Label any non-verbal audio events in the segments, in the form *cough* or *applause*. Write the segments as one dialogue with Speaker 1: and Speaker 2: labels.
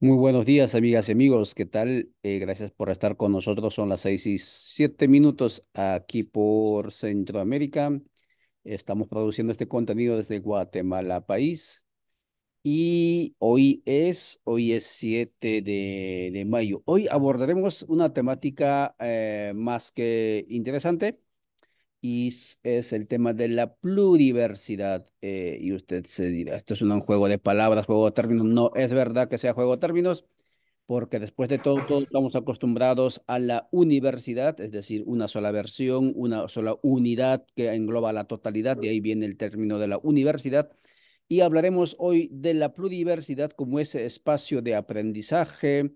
Speaker 1: Muy buenos días, amigas y amigos. ¿Qué tal? Eh, gracias por estar con nosotros. Son las seis y siete minutos aquí por Centroamérica. Estamos produciendo este contenido desde Guatemala, país. Y hoy es, hoy es 7 de, de mayo. Hoy abordaremos una temática eh, más que interesante y es el tema de la pluriversidad. Eh, y usted se dirá, esto es un juego de palabras, juego de términos. No es verdad que sea juego de términos, porque después de todo, todos estamos acostumbrados a la universidad, es decir, una sola versión, una sola unidad que engloba la totalidad, de ahí viene el término de la universidad. Y hablaremos hoy de la pluriversidad como ese espacio de aprendizaje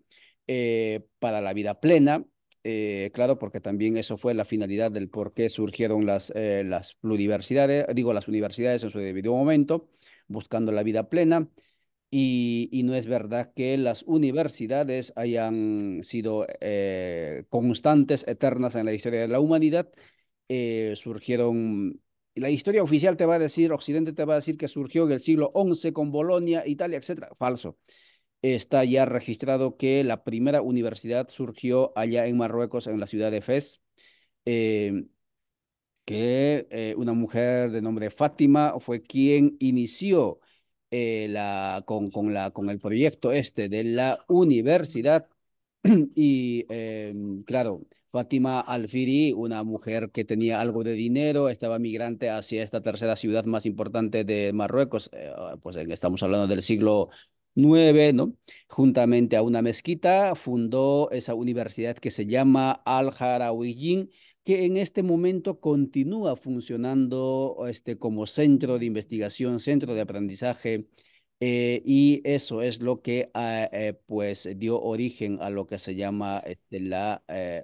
Speaker 1: eh, para la vida plena, eh, claro, porque también eso fue la finalidad del por qué surgieron las, eh, las pluriversidades, digo, las universidades en su debido momento, buscando la vida plena. Y, no es verdad que las universidades hayan sido eh, constantes, eternas en la historia de la humanidad. surgieron la historia oficial te va a decir, Occidente te va a decir que surgió en el siglo XI con Bolonia, Italia, etc. Falso está ya registrado que la primera universidad surgió allá en Marruecos, en la ciudad de Fez, eh, que eh, una mujer de nombre Fátima fue quien inició eh, la, con, con, la, con el proyecto este de la universidad. *clears throat* Y em, claro, Fátima Alfiri, una mujer que tenía algo de dinero, estaba migrante hacia esta tercera ciudad más importante de Marruecos, pues estamos hablando del siglo nueve, ¿no? Juntamente a una mezquita, fundó esa universidad que se llama Al-Harawiyin, que en este momento continúa funcionando este, como centro de investigación, centro de aprendizaje, eh, y eso es lo que eh, eh, pues dio origen a lo que se llama este, la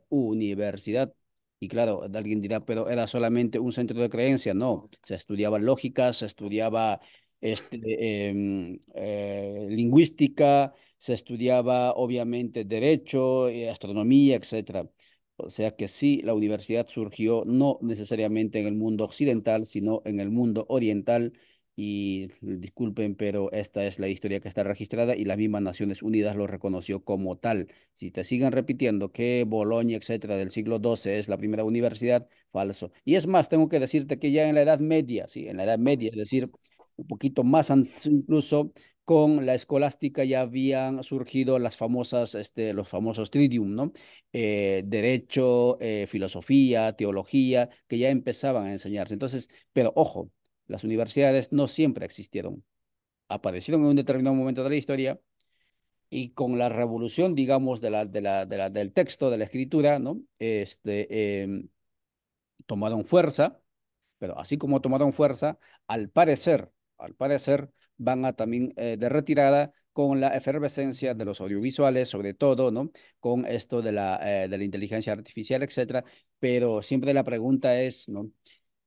Speaker 1: universidad. Y claro, alguien dirá, pero era solamente un centro de creencia. No, se estudiaba lógica, se estudiaba este, em, eh, lingüística, se estudiaba obviamente derecho, eh, astronomía, etc. O sea que sí, la universidad surgió no necesariamente en el mundo occidental, sino en el mundo oriental. Y disculpen, pero esta es la historia que está registrada y las mismas Naciones Unidas lo reconoció como tal. Si te siguen repitiendo que Bolonia, etcétera, del siglo XII es la primera universidad, falso. Y es más, tengo que decirte que ya en la Edad Media, sí, en la Edad Media, es decir, un poquito más incluso, con la escolástica ya habían surgido las famosas, este, los famosos tridium, ¿no? Eh, derecho, eh, filosofía, teología, que ya empezaban a enseñarse. Entonces, pero ojo, las universidades no siempre existieron. Aparecieron en un determinado momento de la historia y con la revolución, digamos, de la, de la, la del texto, de la escritura, ¿no? Este, em, tomaron fuerza, pero así como tomaron fuerza, al parecer, al parecer, van a también eh, de retirada con la efervescencia de los audiovisuales, sobre todo, ¿no? Con esto de la, eh, de la inteligencia artificial, etcétera. Pero siempre la pregunta es, ¿no?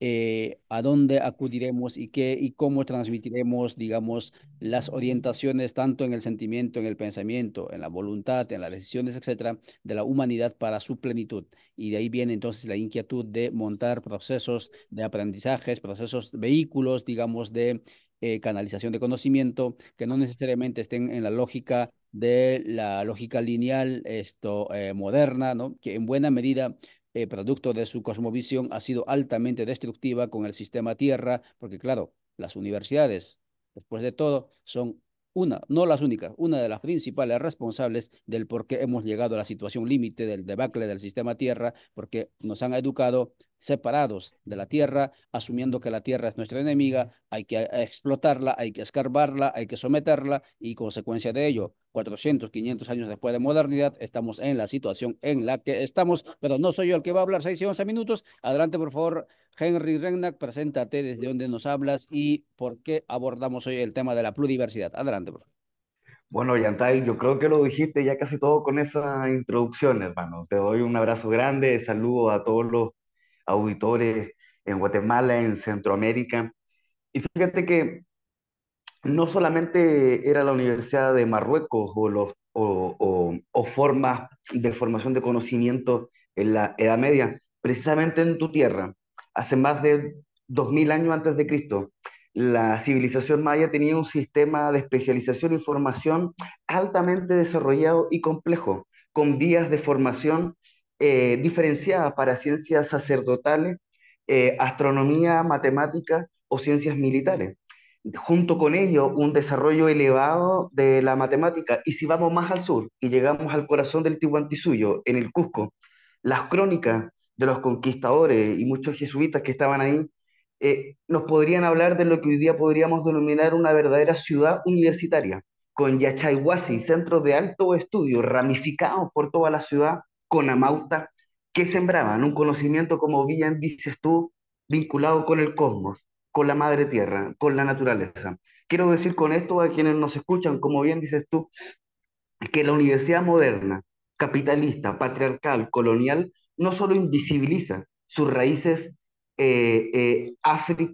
Speaker 1: Eh, a dónde acudiremos y qué y cómo transmitiremos, digamos, las orientaciones tanto en el sentimiento, en el pensamiento, en la voluntad, en las decisiones, etcétera, de la humanidad para su plenitud. Y de ahí viene entonces la inquietud de montar procesos de aprendizajes, procesos, vehículos, digamos, de eh, canalización de conocimiento que no necesariamente estén en la lógica de la lógica lineal esto eh, moderna, ¿no? que en buena medida eh, producto de su cosmovisión, ha sido altamente destructiva con el sistema Tierra, porque claro, las universidades, después de todo, son una, no las únicas, una de las principales responsables del por qué hemos llegado a la situación límite del debacle del sistema Tierra, porque nos han educado separados de la tierra, asumiendo que la tierra es nuestra enemiga, hay que eh, explotarla, hay que escarbarla, hay que someterla y consecuencia de ello, 400, 500 años después de modernidad, estamos en la situación en la que estamos, pero no soy yo el que va a hablar 6 y 11 minutos. Adelante, por favor, Henry Regnack, preséntate desde dónde nos hablas y por qué abordamos hoy el tema de la pluriversidad. Adelante, por favor.
Speaker 2: Bueno, Yantay, yo creo que lo dijiste ya casi todo con esa introducción, hermano. Te doy un abrazo grande, saludo a todos los auditores en Guatemala, en Centroamérica. Y fíjate que no solamente era la Universidad de Marruecos o, los, o, formas de formación de conocimiento en la Edad Media, precisamente en tu tierra, hace más de 2000 años antes de Cristo, la civilización maya tenía un sistema de especialización y formación altamente desarrollado y complejo, con vías de formación eh, diferenciada para ciencias sacerdotales, eh, astronomía, matemáticas o ciencias militares. Junto con ello, un desarrollo elevado de la matemática. Y si vamos más al sur y llegamos al corazón del Tihuantisuyo, en el Cusco, las crónicas de los conquistadores y muchos jesuitas que estaban ahí, eh, nos podrían hablar de lo que hoy día podríamos denominar una verdadera ciudad universitaria, con Yachayhuasi, centros de alto estudio ramificados por toda la ciudad, con amauta que sembraban un conocimiento, como bien dices tú, vinculado con el cosmos, con la madre tierra, con la naturaleza. Quiero decir con esto a quienes nos escuchan, como bien dices tú, que la universidad moderna, capitalista, patriarcal, colonial, no solo invisibiliza sus raíces eh, eh,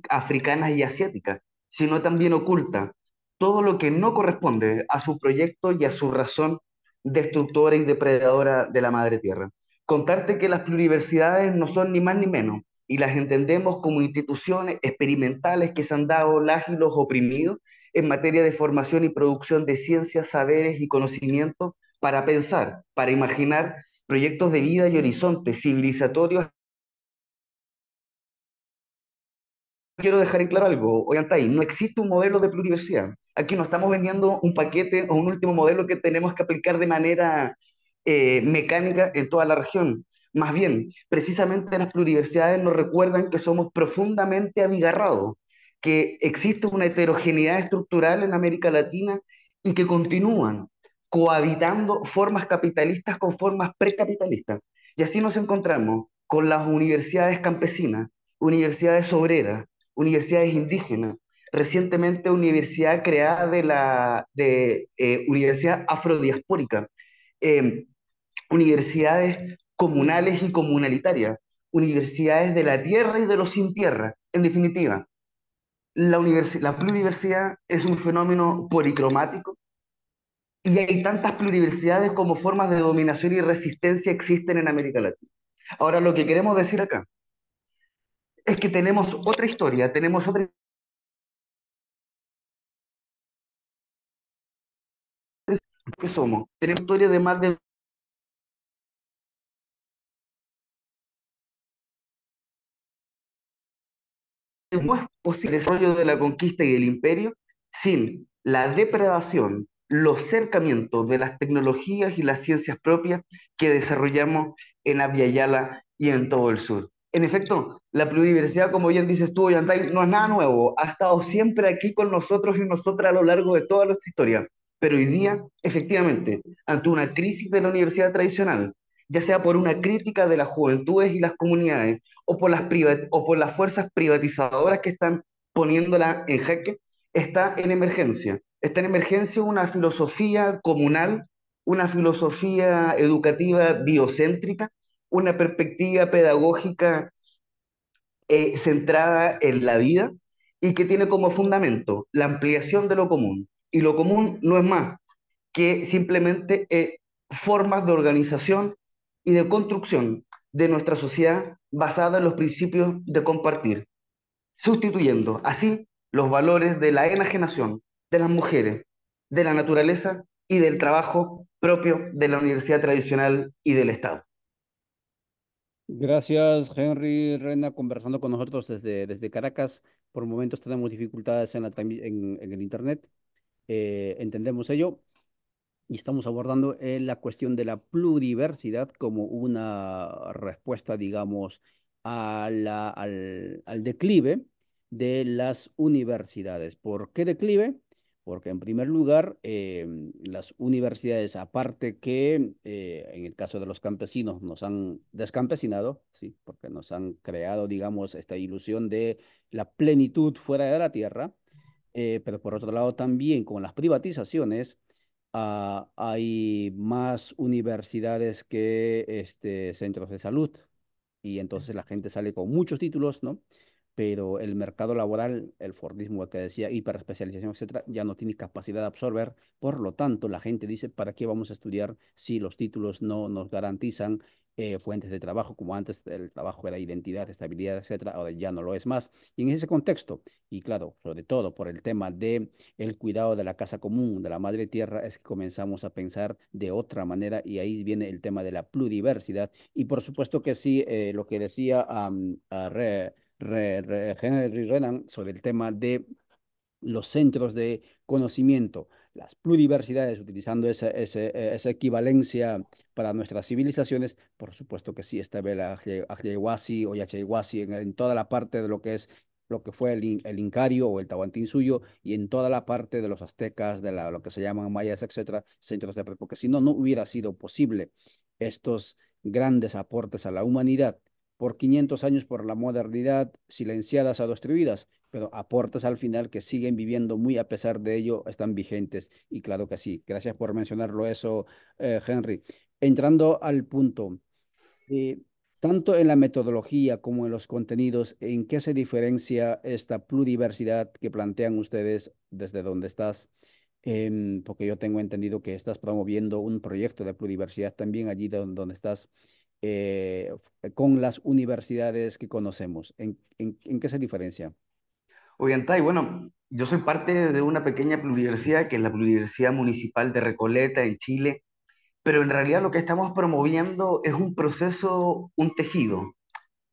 Speaker 2: africanas y asiáticas, sino también oculta todo lo que no corresponde a su proyecto y a su razón destructora y depredadora de la madre tierra. Contarte que las pluriversidades no son ni más ni menos y las entendemos como instituciones experimentales que se han dado lágilos oprimidos en materia de formación y producción de ciencias, saberes y conocimientos para pensar, para imaginar proyectos de vida y horizontes civilizatorios quiero dejar en claro algo, Oyantay. no existe un modelo de pluriversidad. Aquí no estamos vendiendo un paquete o un último modelo que tenemos que aplicar de manera eh, mecánica en toda la región. Más bien, precisamente las pluriversidades nos recuerdan que somos profundamente abigarrados, que existe una heterogeneidad estructural en América Latina y que continúan cohabitando formas capitalistas con formas precapitalistas. Y así nos encontramos con las universidades campesinas, universidades obreras, universidades indígenas, recientemente universidad creada de la de, eh, Universidad Afrodiaspórica, em, universidades comunales y comunalitarias, universidades de la tierra y de los sin tierra, en definitiva. La, la pluriversidad es un fenómeno policromático y hay tantas pluriversidades como formas de dominación y resistencia existen en América Latina. Ahora, lo que queremos decir acá es que tenemos otra historia, tenemos otra que somos. Tenemos historia de más de ¿Cómo es posible el desarrollo de la conquista y del imperio sin la depredación, los cercamientos de las tecnologías y las ciencias propias que desarrollamos en yala y en todo el sur. En efecto, la pluriversidad, como bien dices tú, Yantay, no es nada nuevo. Ha estado siempre aquí con nosotros y nosotras a lo largo de toda nuestra historia. Pero hoy día, efectivamente, ante una crisis de la universidad tradicional, ya sea por una crítica de las juventudes y las comunidades, o por las, o por las fuerzas privatizadoras que están poniéndola en jaque, está en emergencia. Está en emergencia una filosofía comunal, una filosofía educativa biocéntrica, una perspectiva pedagógica eh, centrada en la vida y que tiene como fundamento la ampliación de lo común. Y lo común no es más que simplemente eh, formas de organización y de construcción de nuestra sociedad basada en los principios de compartir, sustituyendo así los valores de la enajenación, de las mujeres, de la naturaleza y del trabajo propio de la universidad tradicional
Speaker 1: y del Estado. Gracias, Henry Rena, conversando con nosotros desde, desde Caracas. Por momentos tenemos dificultades en, en, el Internet. Eh, entendemos ello y estamos abordando eh, la cuestión de la pluriversidad como una respuesta, digamos, a al declive de las universidades. ¿Por qué declive? porque en primer lugar, em, las universidades, aparte que eh, en el caso de los campesinos nos han descampesinado, ¿sí? porque nos han creado, digamos, esta ilusión de la plenitud fuera de la tierra, eh, pero por otro lado también con las privatizaciones ah, hay más universidades que este, centros de salud y entonces la gente sale con muchos títulos, ¿no? pero el mercado laboral, el Fordismo que decía, hiperespecialización, etcétera, ya no tiene capacidad de absorber. Por lo tanto, la gente dice, ¿para qué vamos a estudiar si los títulos no nos garantizan eh, fuentes de trabajo, como antes el trabajo era identidad, estabilidad, etcétera, ahora ya no lo es más. Y en ese contexto, y claro, sobre todo por el tema de el cuidado de la casa común, de la madre tierra, es que comenzamos a pensar de otra manera y ahí viene el tema de la pluriversidad. Y por supuesto que sí, eh, lo que decía sobre el tema de los centros de conocimiento, las pluriversidades, utilizando e, esa, equivalencia para nuestras civilizaciones, por supuesto que sí, está el o en, toda la parte de lo que es lo que fue el, Incario o el suyo y en toda la parte de los aztecas, de lo que se llaman mayas, etcétera, centros de porque si no, no hubiera sido posible estos grandes aportes a la humanidad por 500 años por la modernidad, silenciadas o destruidas, pero aportas al final que siguen viviendo muy a pesar de ello, están vigentes. Y claro que sí, gracias por mencionarlo eso, eh, Henry. Entrando al punto, eh, tanto en la metodología como en los contenidos, ¿en qué se diferencia esta pluriversidad que plantean ustedes desde donde estás? Em, porque yo tengo entendido que estás promoviendo un proyecto de pluriversidad también allí donde estás. Eh, con las universidades que conocemos? ¿En, qué se diferencia? Antay, bueno, yo soy parte de una pequeña
Speaker 2: pluriversidad que es la Pluriversidad Municipal de Recoleta en Chile, pero en realidad lo que estamos promoviendo es un proceso, un tejido,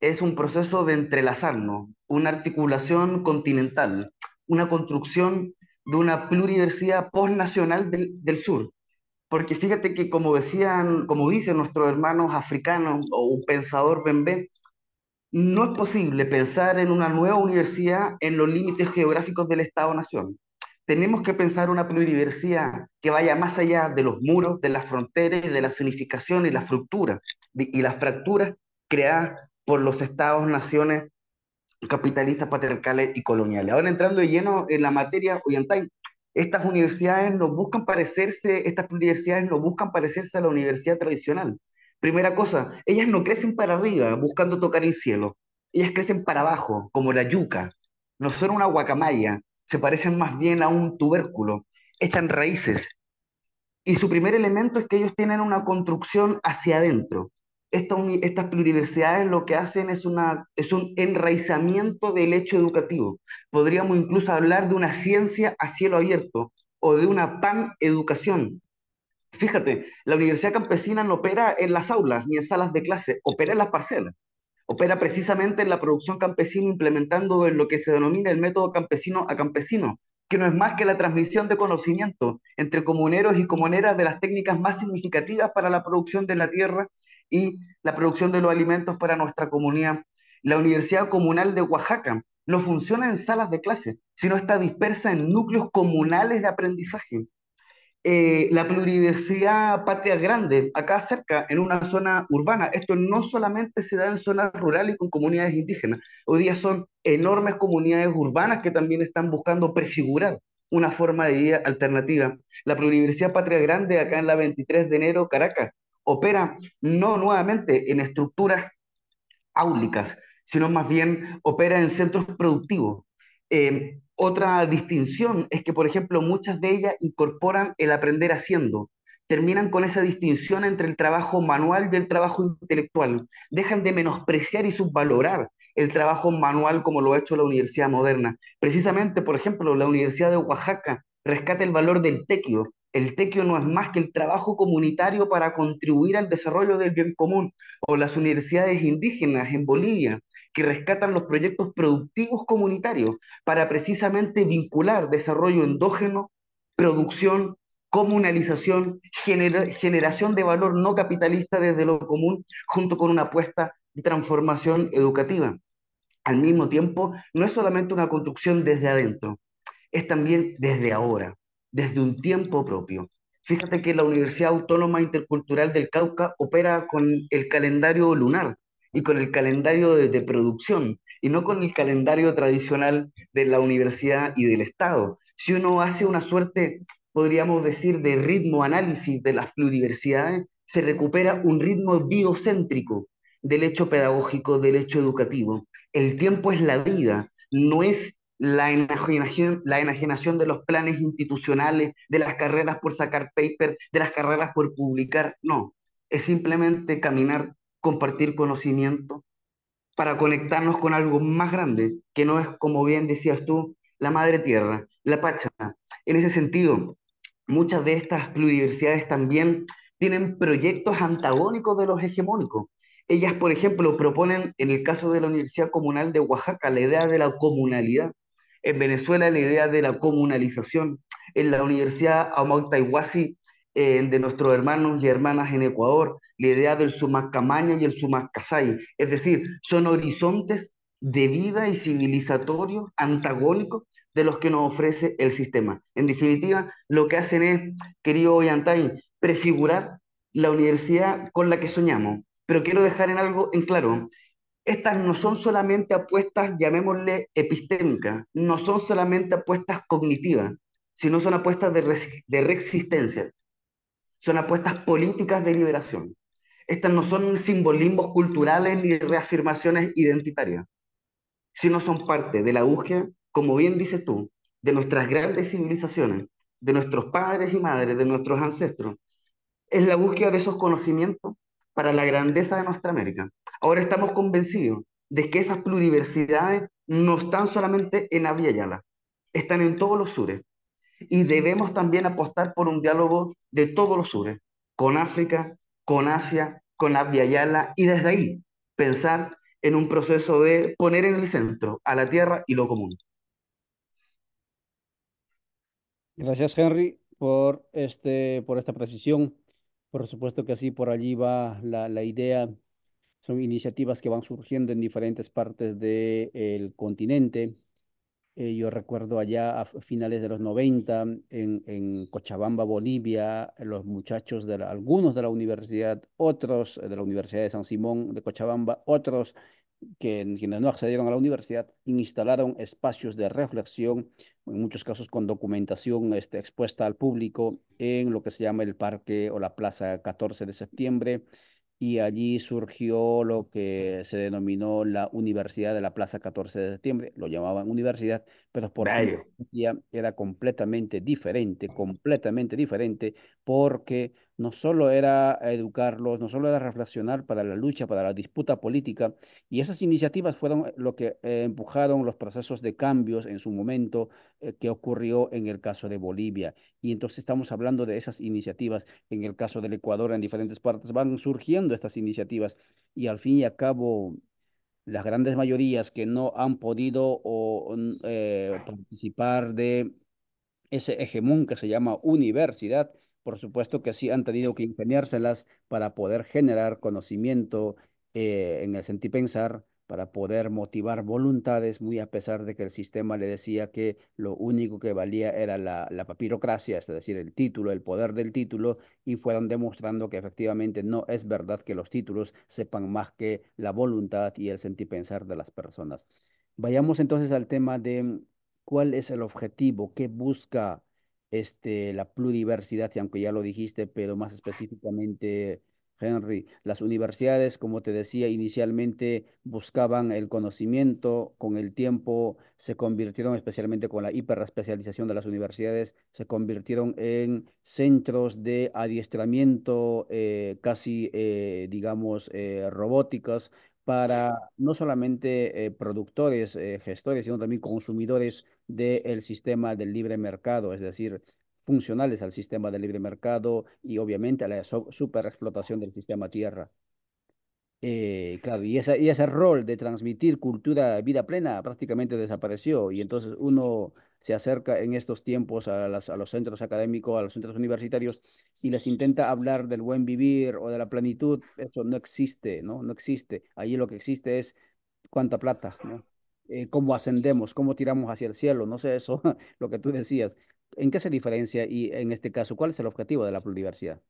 Speaker 2: es un proceso de entrelazarnos, una articulación continental, una construcción de una pluriversidad postnacional del sur, porque fíjate que como decían, como dicen nuestros hermanos africanos o un pensador bembé, no es posible pensar en una nueva universidad en los límites geográficos del Estado-Nación. Tenemos que pensar una pluriversidad que vaya más allá de los muros, de las fronteras, de la zonificación y la fractura y las fracturas creadas por los Estados-Naciones capitalistas, patriarcales y coloniales. Ahora entrando de lleno en la materia oriental, estas universidades no buscan parecerse, estas universidades no buscan parecerse a la universidad tradicional. Primera cosa, ellas no crecen para arriba buscando tocar el cielo, ellas crecen para abajo, como la yuca, no son una guacamaya, se parecen más bien a un tubérculo, echan raíces. Y su primer elemento es que ellos tienen una construcción hacia adentro, estas pluriversidades lo que hacen es, una, es un enraizamiento del hecho educativo. Podríamos incluso hablar de una ciencia a cielo abierto o de una pan-educación. Fíjate, la Universidad Campesina no opera en las aulas ni en salas de clase, opera en las parcelas. Opera precisamente en la producción campesina implementando lo que se denomina el método campesino a campesino, que no es más que la transmisión de conocimiento entre comuneros y comuneras de las técnicas más significativas para la producción de la tierra y la producción de los alimentos para nuestra comunidad. La Universidad Comunal de Oaxaca no funciona en salas de clase, sino está dispersa en núcleos comunales de aprendizaje. Eh, la Pluriversidad Patria Grande, acá cerca, en una zona urbana. Esto no solamente se da en zonas rurales y con comunidades indígenas. Hoy día son enormes comunidades urbanas que también están buscando prefigurar una forma de vida alternativa. La Pluriversidad Patria Grande, acá en la 23 de enero, Caracas, opera no nuevamente en estructuras áulicas, sino más bien opera en centros productivos. Em, otra distinción es que, por ejemplo, muchas de ellas incorporan el aprender haciendo, terminan con esa distinción entre el trabajo manual y el trabajo intelectual, dejan de menospreciar y subvalorar el trabajo manual como lo ha hecho la Universidad Moderna. Precisamente, por ejemplo, la Universidad de Oaxaca rescata el valor del tequio, el tequio no es más que el trabajo comunitario para contribuir al desarrollo del bien común, o las universidades indígenas en Bolivia, que rescatan los proyectos productivos comunitarios para precisamente vincular desarrollo endógeno, producción, comunalización, generación de valor no capitalista desde lo común, junto con una apuesta de transformación educativa. Al mismo tiempo, no es solamente una construcción desde adentro, es también desde ahora desde un tiempo propio. Fíjate que la Universidad Autónoma Intercultural del Cauca opera con el calendario lunar y con el calendario de, producción y no con el calendario tradicional de la universidad y del Estado. Si uno hace una suerte, podríamos decir, de ritmo análisis de las pluriversidades, se recupera un ritmo biocéntrico del hecho pedagógico, del hecho educativo. El tiempo es la vida, no es la enajenación, de los planes institucionales, de las carreras por sacar paper, de las carreras por publicar. No, es simplemente caminar, compartir conocimiento para conectarnos con algo más grande, que no es, como bien decías tú, la madre tierra, la pacha. En ese sentido, muchas de estas pluriversidades también tienen proyectos antagónicos de los hegemónicos. Ellas, por ejemplo, proponen, en el caso de la Universidad Comunal de Oaxaca, la idea de la comunalidad. En Venezuela la idea de la comunalización. En la Universidad Amautaihuasi eh, de nuestros hermanos y hermanas en Ecuador, la idea del sumacamaña y el sumacasay, Es decir, son horizontes de vida y civilizatorios antagónicos de los que nos ofrece el sistema. En definitiva, lo que hacen es, querido Ollantay, prefigurar la universidad con la que soñamos. Pero quiero dejar en algo en claro, estas no son solamente apuestas, llamémosle epistémicas, no son solamente apuestas cognitivas, sino son apuestas de, resistencia, son apuestas políticas de liberación. Estas no son simbolismos culturales ni reafirmaciones identitarias, sino son parte de la búsqueda, como bien dices tú, de nuestras grandes civilizaciones, de nuestros padres y madres, de nuestros ancestros. Es la búsqueda de esos conocimientos para la grandeza de nuestra América. Ahora estamos convencidos de que esas pluriversidades no están solamente en Abya Yala, están en todos los sures. Y debemos también apostar por un diálogo de todos los sures, con África, con Asia, con vía Yala, y desde ahí pensar en un proceso de poner en el centro a la tierra y lo común.
Speaker 1: Gracias, Henry, por, este, por esta precisión. Por supuesto que así por allí va la, la idea son iniciativas que van surgiendo en diferentes partes del continente. Eh, yo recuerdo allá a finales de los 90, en, Cochabamba, Bolivia, los muchachos, de algunos de la universidad, otros eh, de la Universidad de San Simón de Cochabamba, otros que, quienes no accedieron a la universidad, instalaron espacios de reflexión, en muchos casos con documentación este, expuesta al público, en lo que se llama el parque o la plaza 14 de septiembre y allí surgió lo que se denominó la Universidad de la Plaza 14 de septiembre, lo llamaban universidad, pero por ahí era completamente diferente, ah. completamente diferente, porque no solo era educarlos, no solo era reflexionar para la lucha, para la disputa política, y esas iniciativas fueron lo que eh, empujaron los procesos de cambios en su momento eh, que ocurrió en el caso de Bolivia. Y entonces estamos hablando de esas iniciativas en el caso del Ecuador, en diferentes partes, van surgiendo estas iniciativas y al fin y al cabo las grandes mayorías que no han podido eh, participar de ese hegemón que se llama universidad, por supuesto que sí han tenido que ingeniárselas para poder generar conocimiento eh, en el sentir pensar, para poder motivar voluntades, muy a pesar de que el sistema le decía que lo único que valía era la, la papirocracia, es decir, el título, el poder del título, y fueron demostrando que efectivamente no es verdad que los títulos sepan más que la voluntad y el sentir pensar de las personas. Vayamos entonces al tema de cuál es el objetivo, qué busca este, la pluriversidad, aunque ya lo dijiste, pero más específicamente, Henry, las universidades, como te decía inicialmente, buscaban el conocimiento, con el tiempo se convirtieron, especialmente con la hiperespecialización de las universidades, se convirtieron en centros de adiestramiento eh, casi, eh, digamos, robóticas eh, robóticos para no solamente productores, gestores, sino también consumidores del sistema del libre mercado, es decir, funcionales al sistema del libre mercado y obviamente a la superexplotación del sistema tierra. Eh, y, y ese rol de transmitir cultura, vida plena, prácticamente desapareció. Y entonces uno se acerca en estos tiempos a, a los centros académicos, a los centros universitarios, y les intenta hablar del buen vivir o de la plenitud. Eso no existe, ¿no? No existe. Allí lo que existe es cuánta plata, ¿no? Eh, cómo ascendemos, cómo tiramos hacia el cielo, no sé eso, *laughs* lo que tú decías. ¿En qué se diferencia y en este caso cuál es el objetivo de la pluriversidad?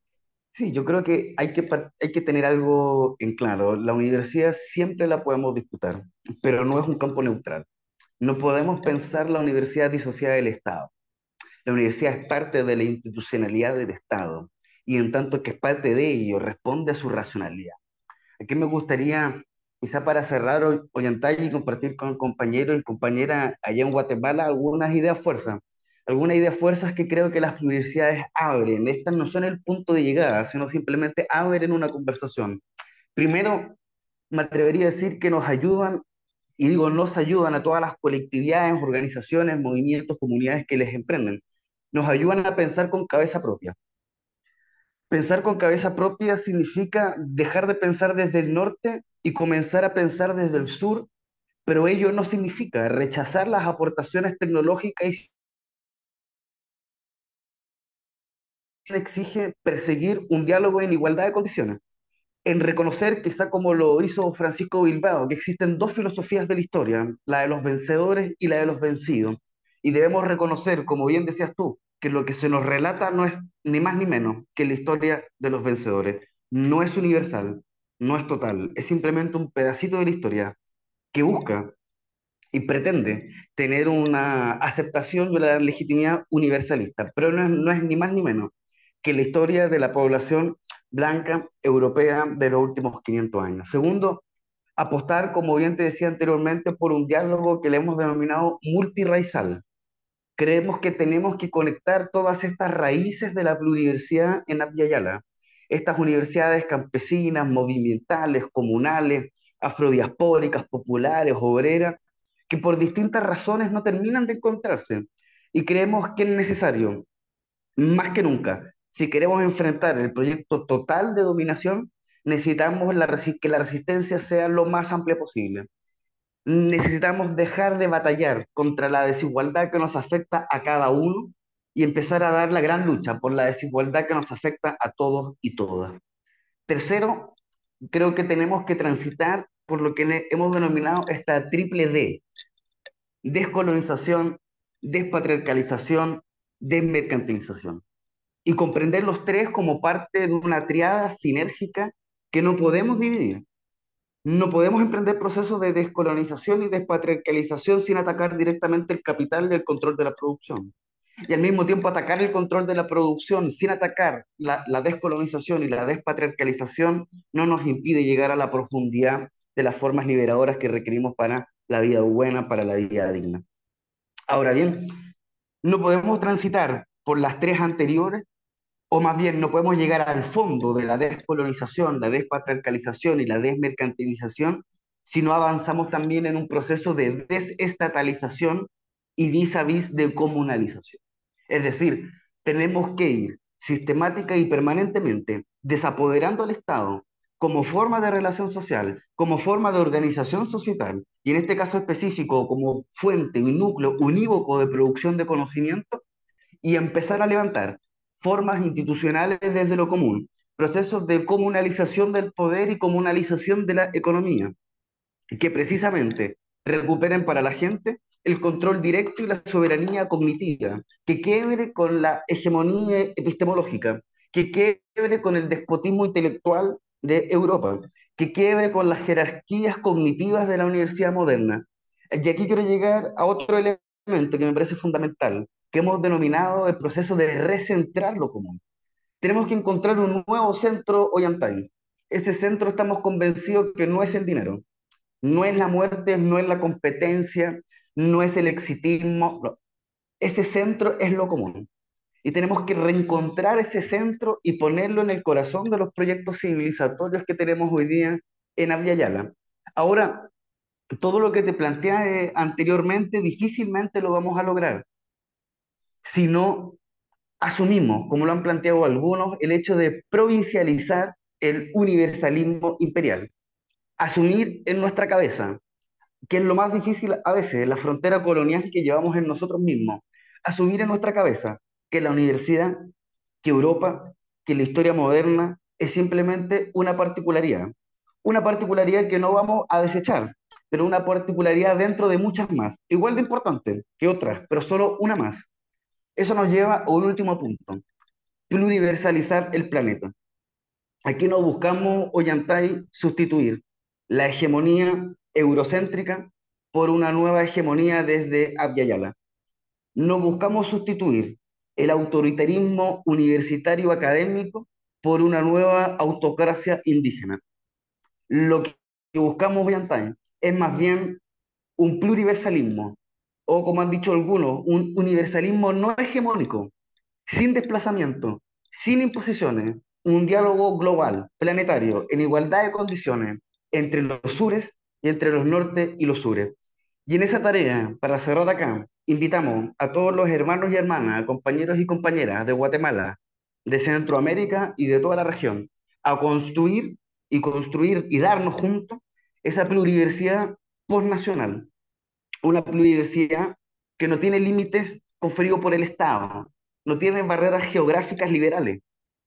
Speaker 2: Sí, yo creo que hay que, hay que tener algo en claro. La universidad siempre la podemos disputar, pero no es un campo neutral. No podemos pensar la universidad disociada del Estado. La universidad es parte de la institucionalidad del Estado y en tanto que es parte de ello, responde a su racionalidad. Aquí me gustaría quizá para cerrar hoy, Ollantay y compartir con compañeros y compañeras allá en Guatemala algunas ideas fuerzas, algunas ideas fuerzas que creo que las universidades abren. Estas no son el punto de llegada, sino simplemente abren una conversación. Primero, me atrevería a decir que nos ayudan, y digo, nos ayudan a todas las colectividades, organizaciones, movimientos, comunidades que les emprenden. Nos ayudan a pensar con cabeza propia, Pensar con cabeza propia significa dejar de pensar desde el norte y comenzar a pensar desde el sur, pero ello no significa rechazar las aportaciones tecnológicas y exige perseguir un diálogo en igualdad de condiciones, en reconocer, quizá como lo hizo Francisco Bilbao, que existen dos filosofías de la historia, la de los vencedores y la de los vencidos. Y debemos reconocer, como bien decías tú, que lo que se nos relata no es ni más ni menos que la historia de los vencedores. No es universal, no es total, es simplemente un pedacito de la historia que busca y pretende tener una aceptación de la legitimidad universalista, pero no es, ni más ni menos que la historia de la población blanca europea de los últimos 500 años. Segundo, apostar, como bien te decía anteriormente, por un diálogo que le hemos denominado multirraizal, Creemos que tenemos que conectar todas estas raíces de la pluriversidad en Abya Estas universidades campesinas, movimentales, comunales, afrodiaspóricas, populares, obreras, que por distintas razones no terminan de encontrarse. Y creemos que es necesario, más que nunca, si queremos enfrentar el proyecto total de dominación, necesitamos que la resistencia sea lo más amplia posible necesitamos dejar de batallar contra la desigualdad que nos afecta a cada uno y empezar a dar la gran lucha por la desigualdad que nos afecta a todos y todas. Tercero, creo que tenemos que transitar por lo que hemos denominado esta triple D, descolonización, despatriarcalización, desmercantilización, y comprender los tres como parte de una triada sinérgica que no podemos dividir no podemos emprender procesos de descolonización y despatriarcalización sin atacar directamente el capital y el control de la producción. Y al mismo tiempo atacar el control de la producción sin atacar la, descolonización y la despatriarcalización no nos impide llegar a la profundidad de las formas liberadoras que requerimos para la vida buena, para la vida digna. Ahora bien, no podemos transitar por las tres anteriores o más bien no podemos llegar al fondo de la descolonización, la despatriarcalización y la desmercantilización si no avanzamos también en un proceso de desestatalización y vis a vis de comunalización. Es decir, tenemos que ir sistemática y permanentemente desapoderando al Estado como forma de relación social, como forma de organización societal, y en este caso específico como fuente y núcleo unívoco de producción de conocimiento, y empezar a levantar formas institucionales desde lo común, procesos de comunalización del poder y comunalización de la economía, que precisamente recuperen para la gente el control directo y la soberanía cognitiva, que quiebre con la hegemonía epistemológica, que quiebre con el despotismo intelectual de Europa, que quiebre con las jerarquías cognitivas de la universidad moderna. Y aquí quiero llegar a otro elemento que me parece fundamental, que hemos denominado el proceso de recentrar lo común. Tenemos que encontrar un nuevo centro Ollantay. Ese centro estamos convencidos que no es el dinero, no es la muerte, no es la competencia, no es el exitismo. Ese centro es lo común. Y tenemos que reencontrar ese centro y ponerlo en el corazón de los proyectos civilizatorios que tenemos hoy día en yala Ahora, todo lo que te planteé anteriormente difícilmente lo vamos a lograr sino asumimos, como lo han planteado algunos, el hecho de provincializar el universalismo imperial. Asumir en nuestra cabeza, que es lo más difícil a veces, la frontera colonial que llevamos en nosotros mismos. Asumir en nuestra cabeza que la universidad, que Europa, que la historia moderna es simplemente una particularidad. Una particularidad que no vamos a desechar, pero una particularidad dentro de muchas más, igual de importante que otras, pero solo una más. Eso nos lleva a un último punto, pluriversalizar el planeta. Aquí no buscamos, Ollantay, sustituir la hegemonía eurocéntrica por una nueva hegemonía desde abyayala No buscamos sustituir el autoritarismo universitario académico por una nueva autocracia indígena. Lo que buscamos Ollantay, es más bien un pluriversalismo o como han dicho algunos, un universalismo no hegemónico, sin desplazamiento, sin imposiciones, un diálogo global, planetario, en igualdad de condiciones entre los sures y entre los norte y los sures. Y en esa tarea, para cerrar acá, invitamos a todos los hermanos y hermanas, compañeros y compañeras de Guatemala, de Centroamérica y de toda la región, a construir y construir y darnos juntos esa pluriversidad postnacional, una pluridiversidad que no tiene límites conferidos por el Estado, no tiene barreras geográficas liberales,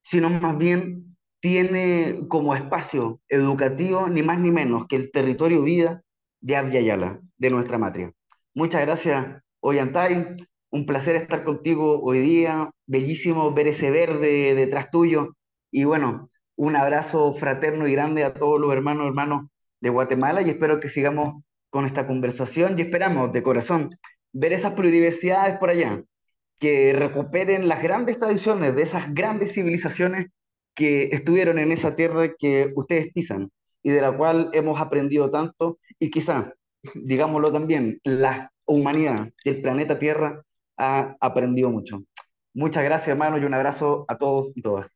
Speaker 2: sino más bien tiene como espacio educativo ni más ni menos que el territorio vida de Abya de nuestra patria Muchas gracias, Oyantay. Un placer estar contigo hoy día. Bellísimo ver ese verde detrás tuyo. Y bueno, un abrazo fraterno y grande a todos los hermanos hermanos de Guatemala y espero que sigamos con esta conversación y esperamos de corazón ver esas pluriversidades por allá, que recuperen las grandes tradiciones de esas grandes civilizaciones que estuvieron en esa tierra que ustedes pisan y de la cual hemos aprendido tanto y quizá, digámoslo también, la humanidad, el planeta Tierra ha aprendido mucho. Muchas gracias hermano y un abrazo a todos y todas.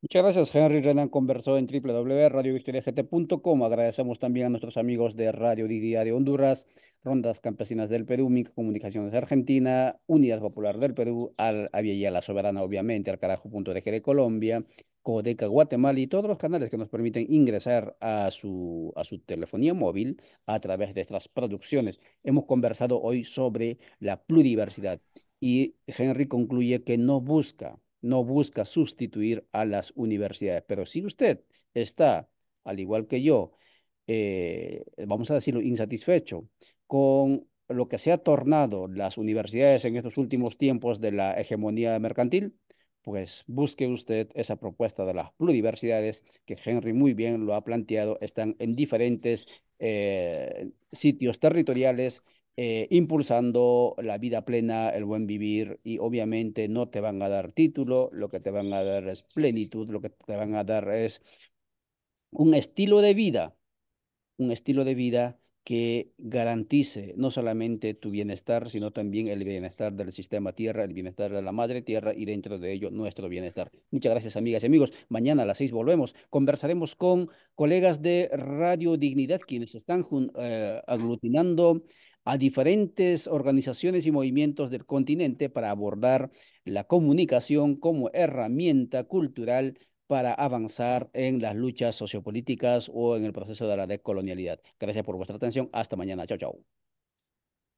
Speaker 1: Muchas gracias, Henry Renan conversó en www.radiovictoriagt.com. Agradecemos también a nuestros amigos de Radio Diario de Honduras, Rondas Campesinas del Perú, Comunicaciones Argentina, Unidad Popular del Perú, Al Aviella La Soberana, obviamente, al punto de Colombia, Codeca Guatemala y todos los canales que nos permiten ingresar a su, a su telefonía móvil a través de estas producciones. Hemos conversado hoy sobre la pluriversidad y Henry concluye que no busca no busca sustituir a las universidades. Pero si usted está, al igual que yo, eh, vamos a decirlo, insatisfecho con lo que se ha tornado las universidades en estos últimos tiempos de la hegemonía mercantil, pues busque usted esa propuesta de las pluriversidades que Henry muy bien lo ha planteado, están en diferentes eh, sitios territoriales eh, impulsando la vida plena, el buen vivir y obviamente no te van a dar título, lo que te van a dar es plenitud, lo que te van a dar es un estilo de vida, un estilo de vida que garantice no solamente tu bienestar, sino también el bienestar del sistema Tierra, el bienestar de la Madre Tierra y dentro de ello nuestro bienestar. Muchas gracias amigas y amigos. Mañana a las seis volvemos. Conversaremos con colegas de Radio Dignidad, quienes están eh, aglutinando a diferentes organizaciones y movimientos del continente para abordar la comunicación como herramienta cultural para avanzar en las luchas sociopolíticas o en el proceso de la decolonialidad. Gracias por vuestra atención. Hasta mañana. Chao, chao.